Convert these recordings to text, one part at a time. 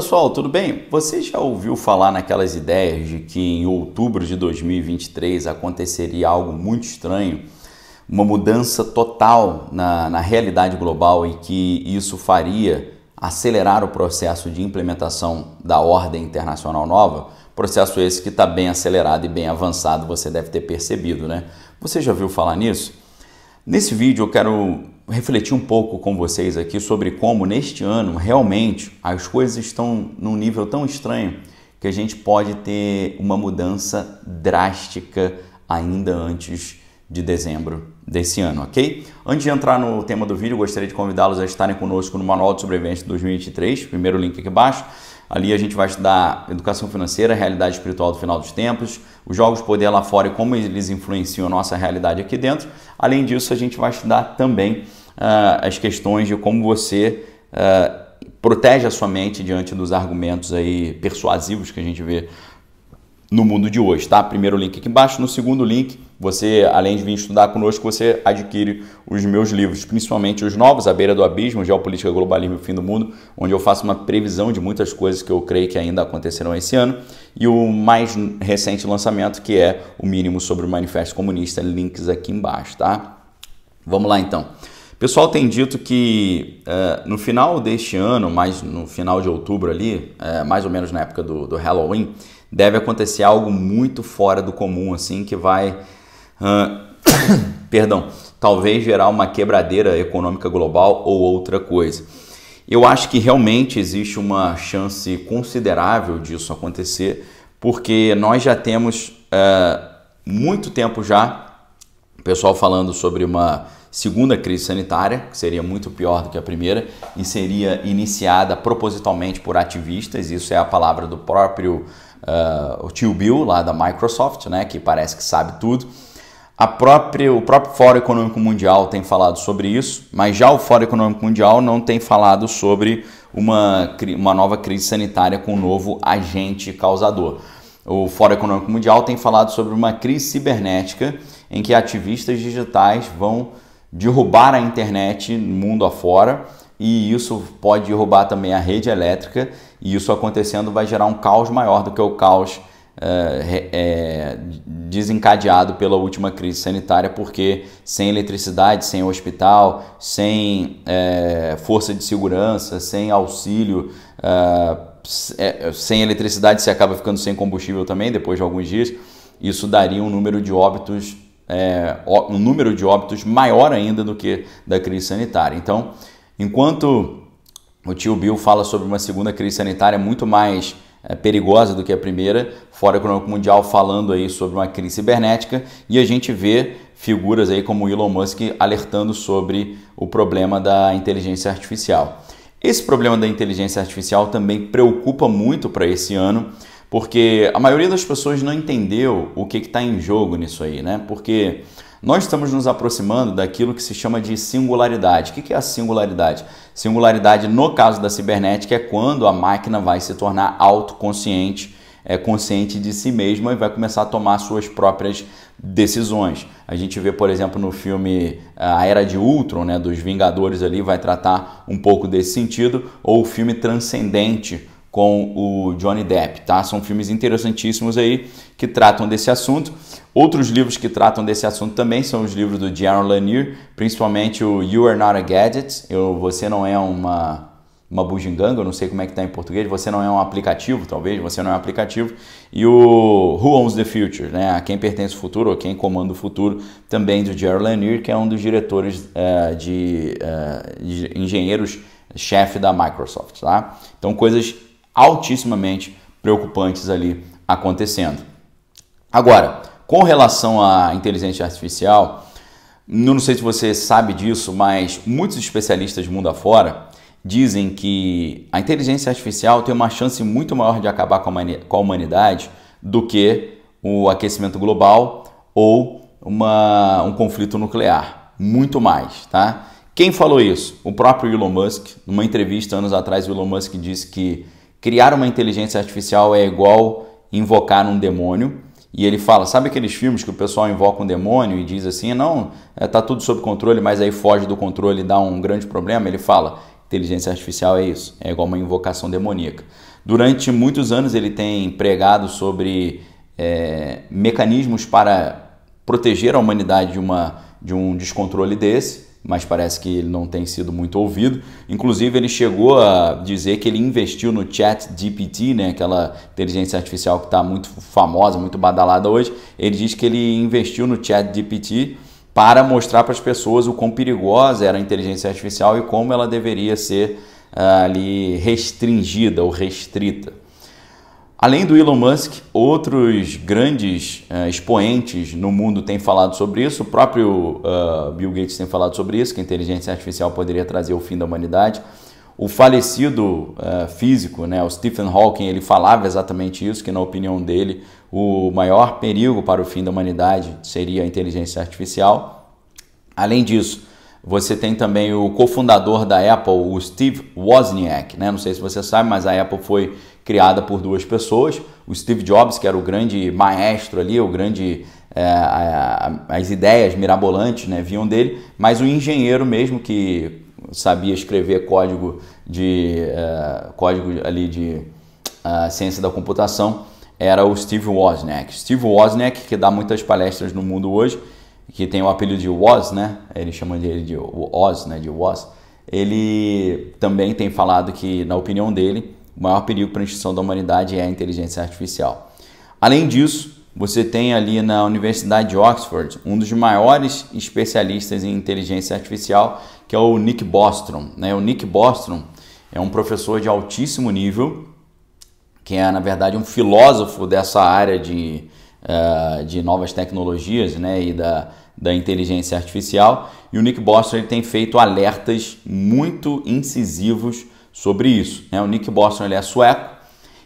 pessoal, tudo bem? Você já ouviu falar naquelas ideias de que em outubro de 2023 aconteceria algo muito estranho, uma mudança total na, na realidade global e que isso faria acelerar o processo de implementação da ordem internacional nova? Processo esse que está bem acelerado e bem avançado, você deve ter percebido, né? Você já ouviu falar nisso? Nesse vídeo eu quero refletir um pouco com vocês aqui sobre como neste ano realmente as coisas estão num nível tão estranho que a gente pode ter uma mudança drástica ainda antes de dezembro desse ano, ok? Antes de entrar no tema do vídeo, gostaria de convidá-los a estarem conosco no Manual de Sobrevivência 2023, primeiro link aqui abaixo. Ali a gente vai estudar educação financeira, realidade espiritual do final dos tempos, os jogos de poder lá fora e como eles influenciam a nossa realidade aqui dentro. Além disso, a gente vai estudar também uh, as questões de como você uh, protege a sua mente diante dos argumentos aí persuasivos que a gente vê no mundo de hoje, tá? Primeiro link aqui embaixo, no segundo link, você, além de vir estudar conosco, você adquire os meus livros, principalmente os novos, A Beira do Abismo, Geopolítica, Globalismo e o Fim do Mundo, onde eu faço uma previsão de muitas coisas que eu creio que ainda acontecerão esse ano, e o mais recente lançamento, que é o mínimo sobre o Manifesto Comunista, links aqui embaixo, tá? Vamos lá então pessoal tem dito que é, no final deste ano, mais no final de outubro ali, é, mais ou menos na época do, do, Halloween, deve acontecer algo muito fora do comum, assim, que vai. Uh, perdão, talvez gerar uma quebradeira econômica global ou outra coisa. Eu acho que realmente existe uma chance considerável disso acontecer, porque nós já temos uh, muito tempo já, o pessoal falando sobre uma segunda crise sanitária, que seria muito pior do que a primeira, e seria iniciada propositalmente por ativistas, isso é a palavra do próprio uh, o tio Bill, lá da Microsoft, né, que parece que sabe tudo. A própria, o próprio Fórum Econômico Mundial tem falado sobre isso, mas já o Fórum Econômico Mundial não tem falado sobre uma, uma nova crise sanitária com um novo agente causador. O Fórum Econômico Mundial tem falado sobre uma crise cibernética em que ativistas digitais vão derrubar a internet mundo afora e isso pode derrubar também a rede elétrica e isso acontecendo vai gerar um caos maior do que o caos é, é, desencadeado pela última crise sanitária, porque sem eletricidade, sem hospital, sem é, força de segurança, sem auxílio, sem eletricidade você acaba ficando sem combustível também depois de alguns dias. Isso daria um número de óbitos é, um número de óbitos maior ainda do que da crise sanitária. Então, enquanto o tio Bill fala sobre uma segunda crise sanitária muito mais é, perigosa do que a primeira, fora econômico mundial falando aí sobre uma crise cibernética e a gente vê figuras aí como Elon Musk alertando sobre o problema da inteligência artificial. Esse problema da inteligência artificial também preocupa muito para esse ano. Porque a maioria das pessoas não entendeu o que está em jogo nisso aí, né? Porque nós estamos nos aproximando daquilo que se chama de singularidade. O que é a singularidade? Singularidade, no caso da cibernética, é quando a máquina vai se tornar autoconsciente, é, consciente de si mesma e vai começar a tomar suas próprias decisões. A gente vê, por exemplo, no filme eh, A Era de Ultron, né, dos Vingadores ali, vai tratar um pouco desse sentido, ou o filme Transcendente, com o Johnny Depp, tá? São filmes interessantíssimos aí que tratam desse assunto. Outros livros que tratam desse assunto também são os livros do Jaron Lanier, principalmente o You Are Not a Gadget, eu, Você Não É Uma uma bugiganga, eu não sei como é que está em português, você não é um aplicativo, talvez, você não é um aplicativo, e o Who Owns the Future, né? A Quem Pertence o Futuro, ou Quem Comanda o Futuro, também do Gerald Lanier, que é um dos diretores eh, de, eh, de engenheiros-chefe da Microsoft, tá? Então, coisas altíssimamente preocupantes ali acontecendo. Agora, com relação à inteligência artificial, não sei se você sabe disso, mas muitos especialistas mundo afora dizem que a inteligência artificial tem uma chance muito maior de acabar com a humanidade do que o aquecimento global ou uma, um conflito nuclear. Muito mais, tá? Quem falou isso? O próprio Elon Musk. Numa entrevista anos atrás, o Elon Musk disse que criar uma inteligência artificial é igual invocar um demônio. E ele fala, sabe aqueles filmes que o pessoal invoca um demônio e diz assim, não, é, tá tudo sob controle, mas aí foge do controle e dá um grande problema? Ele fala, inteligência artificial é isso, é igual uma invocação demoníaca. Durante muitos anos ele tem pregado sobre é, mecanismos para proteger a humanidade de, uma, de um descontrole desse, mas parece que ele não tem sido muito ouvido. Inclusive, ele chegou a dizer que ele investiu no Chat GPT, né, aquela inteligência artificial que está muito famosa, muito badalada hoje. Ele diz que ele investiu no Chat GPT para mostrar para as pessoas o quão perigosa era a inteligência artificial e como ela deveria ser ah, ali restringida ou restrita. Além do Elon Musk, outros grandes uh, expoentes no mundo têm falado sobre isso. O próprio uh, Bill Gates tem falado sobre isso, que a inteligência artificial poderia trazer o fim da humanidade. O falecido uh, físico, né, o Stephen Hawking, ele falava exatamente isso, que na opinião dele o maior perigo para o fim da humanidade seria a inteligência artificial. Além disso, você tem também o cofundador da Apple, o Steve Wozniak. Né? Não sei se você sabe, mas a Apple foi criada por duas pessoas, o Steve Jobs, que era o grande maestro ali, o grande é, as ideias mirabolantes né, vinham dele, mas o engenheiro mesmo que sabia escrever código de é, código ali de é, ciência da computação era o Steve Wozniak. Steve Wozniak que dá muitas palestras no mundo hoje, que tem o apelido de Woz, né? Ele chama ele de Oz, né? De Woz. Ele também tem falado que, na opinião dele, o maior perigo para a instituição da humanidade é a inteligência artificial. Além disso, você tem ali na Universidade de Oxford um dos maiores especialistas em inteligência artificial, que é o Nick Bostrom. Né? O Nick Bostrom é um professor de altíssimo nível, que é, na verdade, um filósofo dessa área de, uh, de novas tecnologias né? e da, da inteligência artificial. E o Nick Bostrom ele tem feito alertas muito incisivos sobre isso. Né? O Nick Bostrom ele é sueco,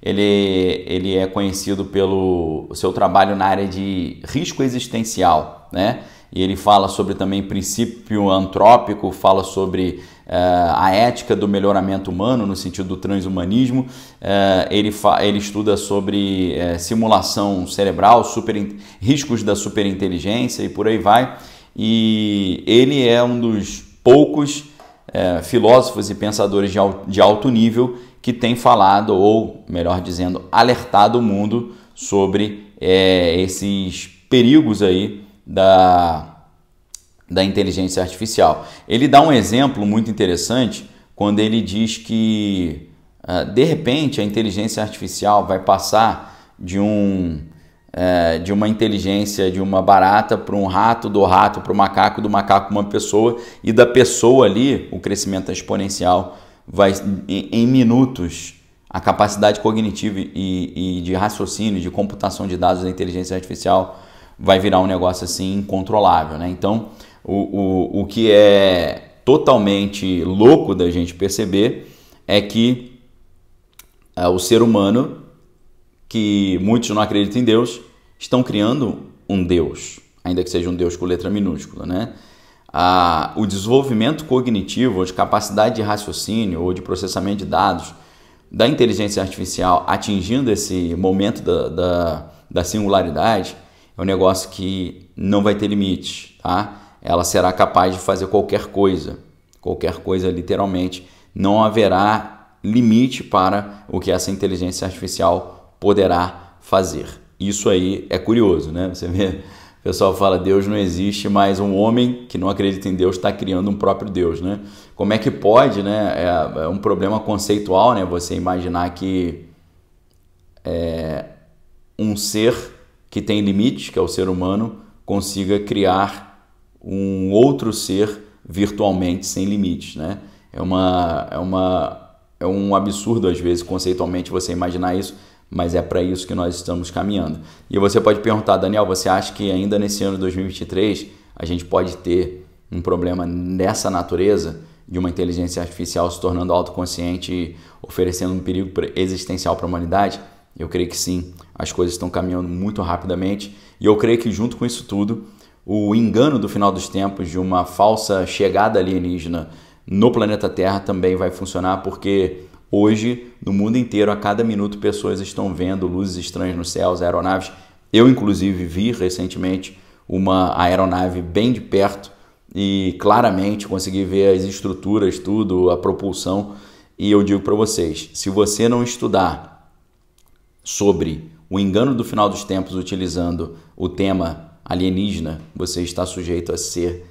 ele, ele é conhecido pelo seu trabalho na área de risco existencial, né? E ele fala sobre também princípio antrópico, fala sobre uh, a ética do melhoramento humano no sentido do transhumanismo. Uh, ele, ele estuda sobre uh, simulação cerebral, riscos da superinteligência e por aí vai. E ele é um dos poucos é, filósofos e pensadores de, de alto nível que têm falado, ou melhor dizendo, alertado o mundo sobre é, esses perigos aí da, da inteligência artificial. Ele dá um exemplo muito interessante quando ele diz que ah, de repente a inteligência artificial vai passar de um é, de uma inteligência de uma barata para um rato, do rato para o macaco, do macaco para uma pessoa e da pessoa ali, o crescimento exponencial vai em, em minutos. A capacidade cognitiva e, e de raciocínio, de computação de dados da inteligência artificial vai virar um negócio assim incontrolável, né? Então, o, o, o que é totalmente louco da gente perceber é que é, o ser humano que muitos não acreditam em Deus, estão criando um Deus, ainda que seja um Deus com letra minúscula, né? Ah, o desenvolvimento cognitivo, ou de capacidade de raciocínio, ou de processamento de dados da inteligência artificial atingindo esse momento da, da, da singularidade, é um negócio que não vai ter limite, tá? Ela será capaz de fazer qualquer coisa, qualquer coisa literalmente. Não haverá limite para o que essa inteligência artificial poderá fazer. Isso aí é curioso, né? Você vê, o pessoal fala Deus não existe, mas um homem que não acredita em Deus está criando um próprio Deus, né? Como é que pode, né? É, é, um problema conceitual, né? Você imaginar que é, um ser que tem limites, que é o ser humano, consiga criar um outro ser virtualmente sem limites, né? É uma, é uma é um absurdo às vezes conceitualmente você imaginar isso, mas é para isso que nós estamos caminhando. E você pode perguntar, Daniel, você acha que ainda nesse ano de 2023 a gente pode ter um problema dessa natureza de uma inteligência artificial se tornando autoconsciente e oferecendo um perigo existencial para a humanidade? Eu creio que sim. As coisas estão caminhando muito rapidamente e eu creio que junto com isso tudo, o engano do final dos tempos de uma falsa chegada alienígena no planeta Terra também vai funcionar porque Hoje, no mundo inteiro, a cada minuto, pessoas estão vendo luzes estranhas nos céus, aeronaves. Eu, inclusive, vi recentemente uma aeronave bem de perto e claramente consegui ver as estruturas, tudo, a propulsão. E eu digo para vocês: se você não estudar sobre o engano do final dos tempos utilizando o tema alienígena, você está sujeito a ser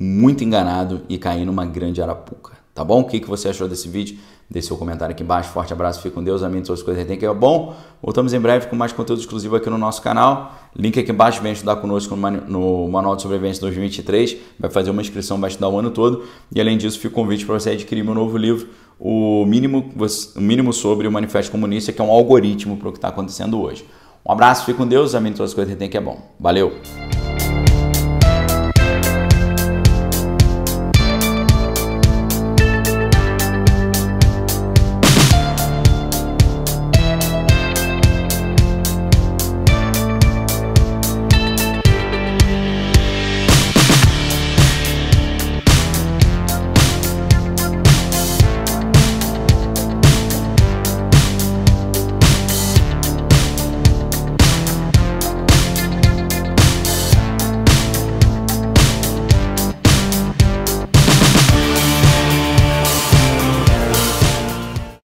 muito enganado e cair numa grande arapuca. Tá bom? O que, que você achou desse vídeo? Deixe seu comentário aqui embaixo. Forte abraço, fique com Deus, amém. Todas as coisas que tem que é bom. Voltamos em breve com mais conteúdo exclusivo aqui no nosso canal. Link aqui embaixo, vem estudar conosco no Manual de Sobrevivência 2023. Vai fazer uma inscrição, vai estudar o ano todo. E além disso, fica o um convite para você adquirir meu novo livro, o mínimo, o mínimo sobre o Manifesto Comunista, que é um algoritmo para o que está acontecendo hoje. Um abraço, fique com Deus, amém. Todas as coisas que tem que é bom. Valeu!